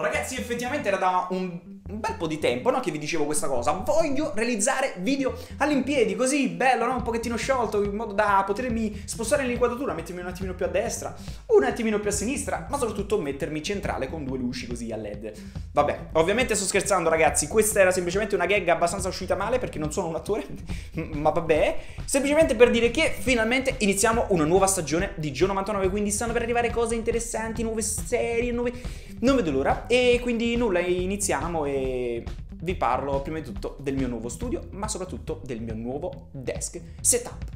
Ragazzi, effettivamente era da un bel po' di tempo no, che vi dicevo questa cosa. Voglio realizzare video all'impiedi, così bello, no? un pochettino sciolto, in modo da potermi spostare l'inquadratura, mettermi un attimino più a destra, un attimino più a sinistra, ma soprattutto mettermi centrale con due luci così a LED. Vabbè, ovviamente sto scherzando, ragazzi. Questa era semplicemente una gag abbastanza uscita male perché non sono un attore, ma vabbè. Semplicemente per dire che finalmente iniziamo una nuova stagione di Gio 99, quindi stanno per arrivare cose interessanti, nuove serie, nuove... Non vedo l'ora e quindi nulla, iniziamo e vi parlo prima di tutto del mio nuovo studio, ma soprattutto del mio nuovo desk setup.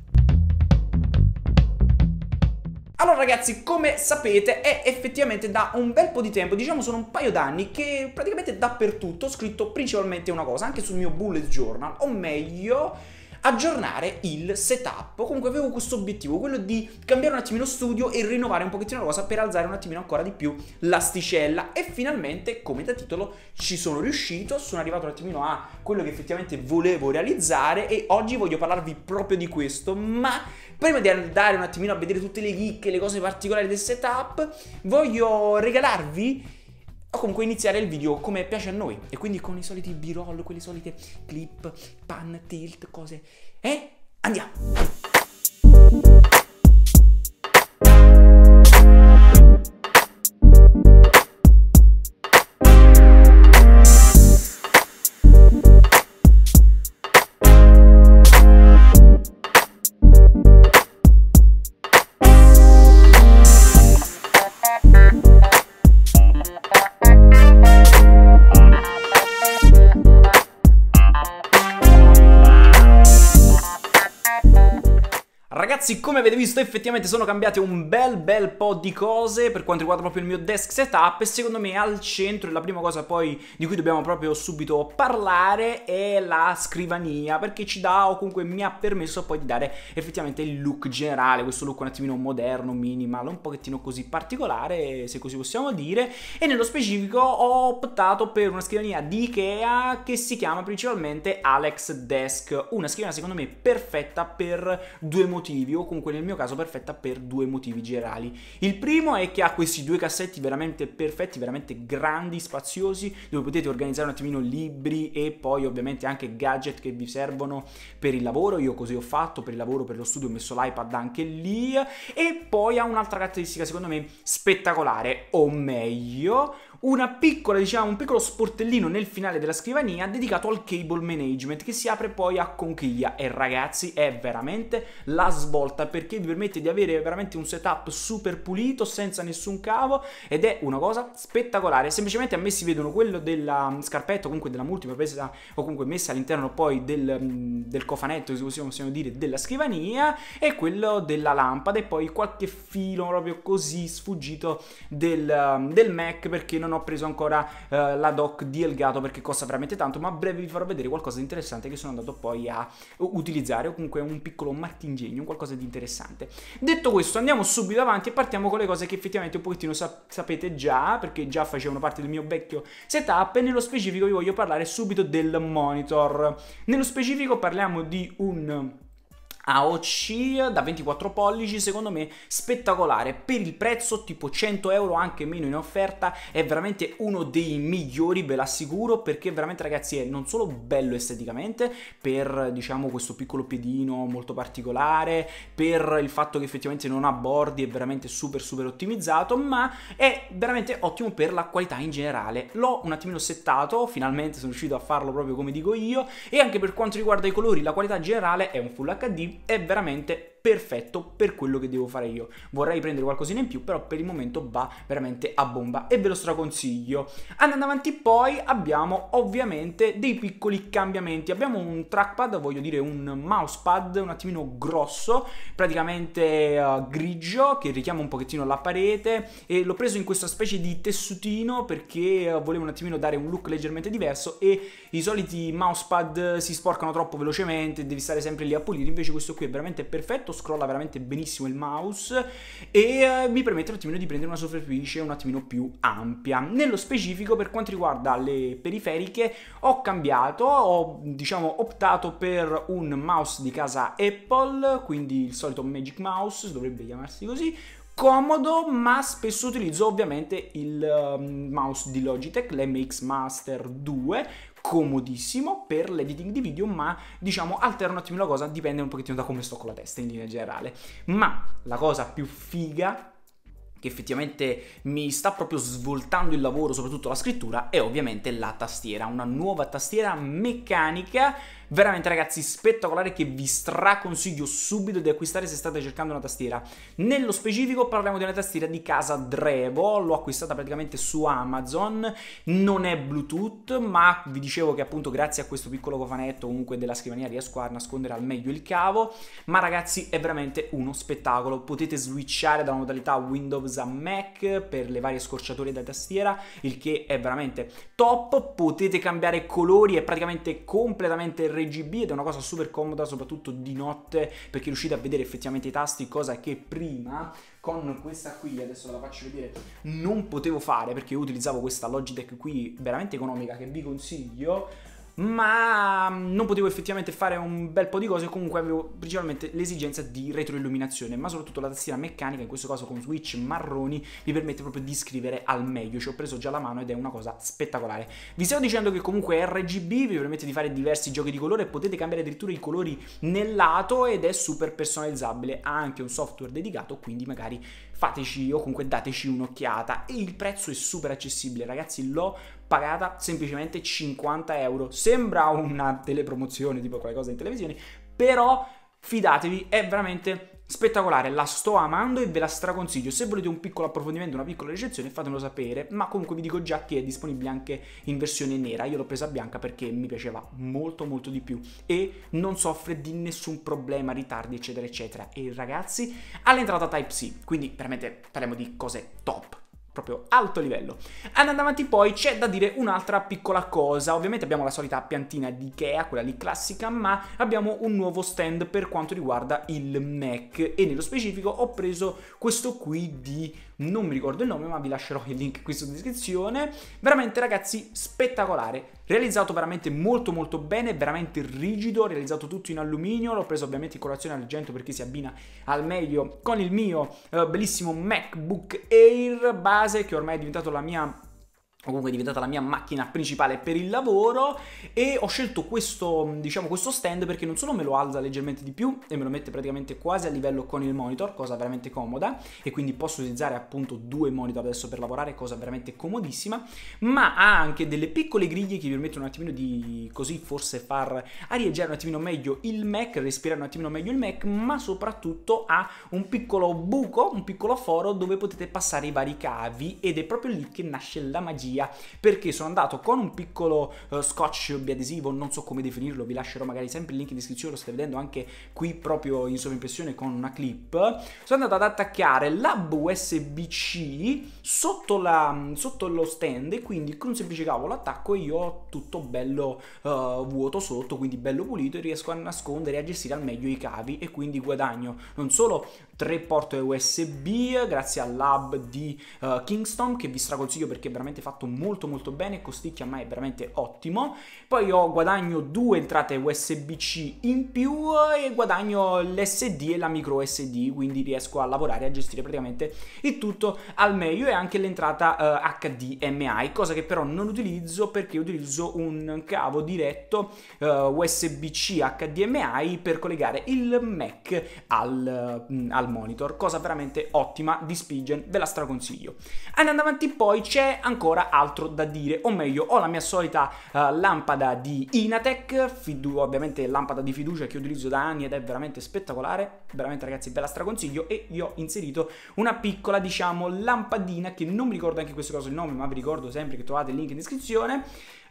Allora ragazzi, come sapete è effettivamente da un bel po' di tempo, diciamo sono un paio d'anni, che praticamente dappertutto ho scritto principalmente una cosa, anche sul mio bullet journal, o meglio aggiornare il setup. Comunque avevo questo obiettivo, quello di cambiare un attimino studio e rinnovare un pochettino la cosa per alzare un attimino ancora di più l'asticella. E finalmente, come da titolo, ci sono riuscito, sono arrivato un attimino a quello che effettivamente volevo realizzare e oggi voglio parlarvi proprio di questo, ma prima di andare un attimino a vedere tutte le chicche, le cose particolari del setup, voglio regalarvi o comunque iniziare il video come piace a noi e quindi con i soliti b-roll, quelle solite clip, pan, tilt, cose. E eh? andiamo! ragazzi, come avete visto effettivamente sono cambiate un bel bel po' di cose per quanto riguarda proprio il mio desk setup e secondo me al centro la prima cosa poi di cui dobbiamo proprio subito parlare è la scrivania perché ci dà o comunque mi ha permesso poi di dare effettivamente il look generale, questo look un attimino moderno, minimal, un pochettino così particolare se così possiamo dire e nello specifico ho optato per una scrivania di Ikea che si chiama principalmente Alex Desk, una scrivania secondo me perfetta per due motivi ovvio, comunque nel mio caso perfetta per due motivi generali. Il primo è che ha questi due cassetti veramente perfetti, veramente grandi, spaziosi, dove potete organizzare un attimino libri e poi ovviamente anche gadget che vi servono per il lavoro. Io così ho fatto, per il lavoro, per lo studio ho messo l'iPad anche lì. E poi ha un'altra caratteristica secondo me spettacolare, o meglio una piccola, diciamo, un piccolo sportellino nel finale della scrivania dedicato al cable management che si apre poi a conchiglia e ragazzi è veramente la svolta perché vi permette di avere veramente un setup super pulito senza nessun cavo ed è una cosa spettacolare semplicemente a me si vedono quello della mm, scarpetta o comunque della multipla presa o comunque messa all'interno poi del, mm, del cofanetto se possiamo, possiamo dire della scrivania e quello della lampada e poi qualche filo proprio così sfuggito del, mm, del Mac perché non non ho preso ancora eh, la doc di Elgato perché costa veramente tanto, ma a breve vi farò vedere qualcosa di interessante che sono andato poi a utilizzare, o comunque un piccolo martingegno, qualcosa di interessante. Detto questo, andiamo subito avanti e partiamo con le cose che effettivamente un pochettino sap sapete già, perché già facevano parte del mio vecchio setup, e nello specifico vi voglio parlare subito del monitor. Nello specifico parliamo di un AOC da 24 pollici secondo me spettacolare per il prezzo tipo 100 euro anche meno in offerta è veramente uno dei migliori ve l'assicuro perché veramente ragazzi è non solo bello esteticamente per diciamo questo piccolo piedino molto particolare per il fatto che effettivamente non ha bordi è veramente super super ottimizzato ma è veramente ottimo per la qualità in generale l'ho un attimino settato finalmente sono riuscito a farlo proprio come dico io e anche per quanto riguarda i colori la qualità generale è un full HD è veramente perfetto per quello che devo fare io. Vorrei prendere qualcosina in più, però per il momento va veramente a bomba e ve lo straconsiglio. Andando avanti poi abbiamo ovviamente dei piccoli cambiamenti. Abbiamo un trackpad, voglio dire un mousepad un attimino grosso, praticamente uh, grigio che richiama un pochettino la parete e l'ho preso in questa specie di tessutino perché uh, volevo un attimino dare un look leggermente diverso e i soliti mousepad si sporcano troppo velocemente, devi stare sempre lì a pulire, invece questo qui è veramente perfetto perfetto, scrolla veramente benissimo il mouse e eh, mi permette un attimino di prendere una superficie un attimino più ampia. Nello specifico per quanto riguarda le periferiche ho cambiato, ho diciamo optato per un mouse di casa Apple, quindi il solito Magic Mouse, dovrebbe chiamarsi così, comodo ma spesso utilizzo ovviamente il ehm, mouse di Logitech, l'MX Master 2 comodissimo per l'editing di video, ma diciamo altera un attimo la cosa, dipende un pochettino da come sto con la testa in linea generale. Ma la cosa più figa che effettivamente mi sta proprio svoltando il lavoro, soprattutto la scrittura, è ovviamente la tastiera, una nuova tastiera meccanica veramente ragazzi spettacolare che vi straconsiglio subito di acquistare se state cercando una tastiera. Nello specifico parliamo di una tastiera di casa Drevo, l'ho acquistata praticamente su Amazon, non è Bluetooth, ma vi dicevo che appunto grazie a questo piccolo cofanetto comunque della scrivania riesco a nascondere al meglio il cavo, ma ragazzi è veramente uno spettacolo, potete switchare dalla modalità Windows a Mac per le varie scorciatoie da tastiera, il che è veramente top, potete cambiare colori, è praticamente completamente realizzabile RGB ed è una cosa super comoda soprattutto di notte perché riuscite a vedere effettivamente i tasti, cosa che prima con questa qui, adesso ve la faccio vedere, non potevo fare perché utilizzavo questa Logitech qui veramente economica che vi consiglio ma mm, non potevo effettivamente fare un bel po' di cose, comunque avevo principalmente l'esigenza di retroilluminazione, ma soprattutto la tastiera meccanica, in questo caso con switch marroni, mi permette proprio di scrivere al meglio, ci ho preso già la mano ed è una cosa spettacolare. Vi stavo dicendo che comunque RGB vi permette di fare diversi giochi di colore, potete cambiare addirittura i colori nel lato ed è super personalizzabile, ha anche un software dedicato, quindi magari fateci o comunque dateci un'occhiata e il prezzo è super accessibile ragazzi l'ho pagata semplicemente 50 euro sembra una telepromozione tipo qualcosa in televisione però fidatevi è veramente spettacolare, la sto amando e ve la straconsiglio. Se volete un piccolo approfondimento, una piccola recensione, fatemelo sapere, ma comunque vi dico già che è disponibile anche in versione nera. Io l'ho presa bianca perché mi piaceva molto molto di più e non soffre di nessun problema, ritardi, eccetera, eccetera. E ragazzi, all'entrata Type-C, quindi veramente parliamo di cose top proprio alto livello. Andando avanti poi c'è da dire un'altra piccola cosa, ovviamente abbiamo la solita piantina di Ikea, quella lì classica, ma abbiamo un nuovo stand per quanto riguarda il Mac e nello specifico ho preso questo qui di non mi ricordo il nome, ma vi lascerò il link qui sotto descrizione. Veramente ragazzi, spettacolare, realizzato veramente molto molto bene, veramente rigido, realizzato tutto in alluminio, l'ho preso ovviamente in colorazione argento perché si abbina al meglio con il mio eh, bellissimo MacBook Air base che ormai è diventato la mia comunque è diventata la mia macchina principale per il lavoro e ho scelto questo, diciamo, questo stand perché non solo me lo alza leggermente di più e me lo mette praticamente quasi a livello con il monitor, cosa veramente comoda e quindi posso utilizzare appunto due monitor adesso per lavorare, cosa veramente comodissima, ma ha anche delle piccole griglie che vi permettono un attimino di così forse far arieggiare un attimino meglio il Mac, respirare un attimino meglio il Mac, ma soprattutto ha un piccolo buco, un piccolo foro dove potete passare i vari cavi ed è proprio lì che nasce la magia magia perché sono andato con un piccolo uh, scotch biadesivo, non so come definirlo, vi lascerò magari sempre il link in descrizione, lo state vedendo anche qui proprio in sovraimpressione con una clip. Sono andato ad attaccare l'hub USB-C sotto, la, sotto lo stand e quindi con un semplice cavolo attacco e io ho tutto bello uh, vuoto sotto, quindi bello pulito e riesco a nascondere e a gestire al meglio i cavi e quindi guadagno non solo tre porte USB grazie all'hub di uh, Kingston che vi straconsiglio perché è veramente fatto fatto molto molto bene, costicchia ma è veramente ottimo. Poi ho guadagno due entrate USB-C in più e guadagno l'SD e la micro SD, quindi riesco a lavorare e a gestire praticamente il tutto al meglio e anche l'entrata eh, HDMI, cosa che però non utilizzo perché utilizzo un cavo diretto eh, USB-C HDMI per collegare il Mac al, mm, al monitor, cosa veramente ottima di Spigen, ve la straconsiglio. Andando avanti poi c'è ancora altro da dire, o meglio, ho la mia solita uh, lampada di Inatec, fidu- ovviamente lampada di fiducia che utilizzo da anni ed è veramente spettacolare, veramente ragazzi ve la straconsiglio e io ho inserito una piccola diciamo lampadina che non mi ricordo anche in questo caso il nome, ma vi ricordo sempre che trovate il link in descrizione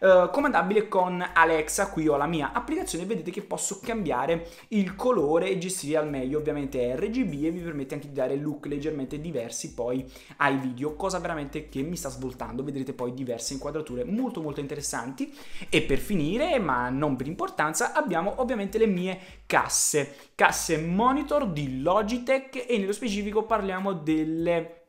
eh, comandabile con Alexa, qui ho la mia applicazione, vedete che posso cambiare il colore e gestire al meglio, ovviamente è RGB e mi permette anche di dare look leggermente diversi poi ai video, cosa veramente che mi sta svoltando, vedrete poi diverse inquadrature molto molto interessanti e per finire, ma non per importanza, abbiamo ovviamente le mie casse, casse monitor di Logitech e nello specifico parliamo delle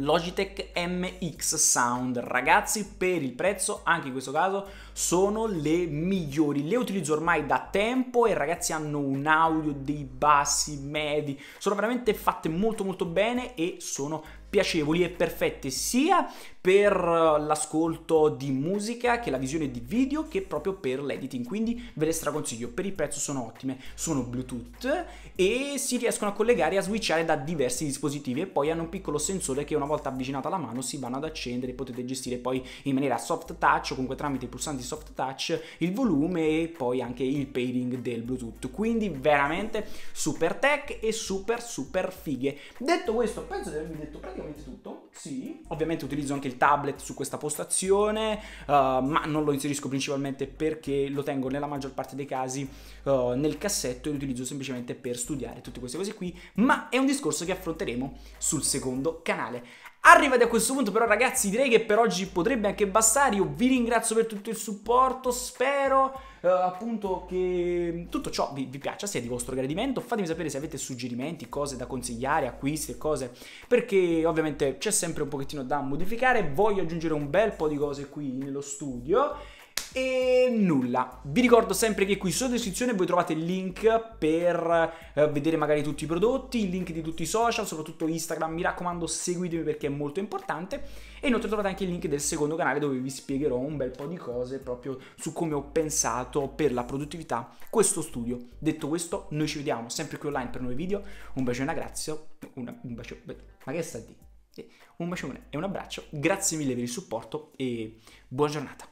Logitech MX Sound ragazzi per il prezzo anche in questo caso sono le migliori le utilizzo ormai da tempo e ragazzi hanno un audio dei bassi medi sono veramente fatte molto molto bene e sono piacevoli e perfette sia per eh, l'ascolto di musica che la visione di video che proprio per l'editing quindi ve le straconsiglio per il prezzo sono ottime sono bluetooth e si riescono a collegare e a switchare da diversi dispositivi e poi hanno un piccolo sensore che una volta avvicinata la mano si vanno ad accendere e potete gestire poi in maniera soft touch o comunque tramite i pulsanti soft touch il volume e poi anche il pairing del bluetooth quindi veramente super tech e super super fighe detto questo penso di avervi detto praticamente praticamente tutto, sì. Ovviamente utilizzo anche il tablet su questa postazione, uh, ma non lo inserisco principalmente perché lo tengo nella maggior parte dei casi uh, nel cassetto e lo utilizzo semplicemente per studiare tutte queste cose qui, ma è un discorso che affronteremo sul secondo canale. Arrivati a questo punto però ragazzi direi che per oggi potrebbe anche bastare, io vi ringrazio per tutto il supporto, spero eh, appunto che tutto ciò vi, vi, piaccia, sia di vostro gradimento, fatemi sapere se avete suggerimenti, cose da consigliare, acquisti e cose, perché ovviamente c'è sempre un pochettino da modificare, voglio aggiungere un bel po' di cose qui nello studio e nulla, vi ricordo sempre che qui sotto in descrizione voi trovate il link per eh, vedere magari tutti i prodotti, il link di tutti i social, soprattutto Instagram, mi raccomando seguitemi perché è molto importante e inoltre trovate anche il link del secondo canale dove vi spiegherò un bel po' di cose proprio su come ho pensato per la produttività questo studio. Detto questo, noi ci vediamo sempre qui online per nuovi video, un bacione e una grazia, una, un bacio, ma che sta di? Eh, un bacione e un abbraccio, grazie mille per il supporto e buona giornata.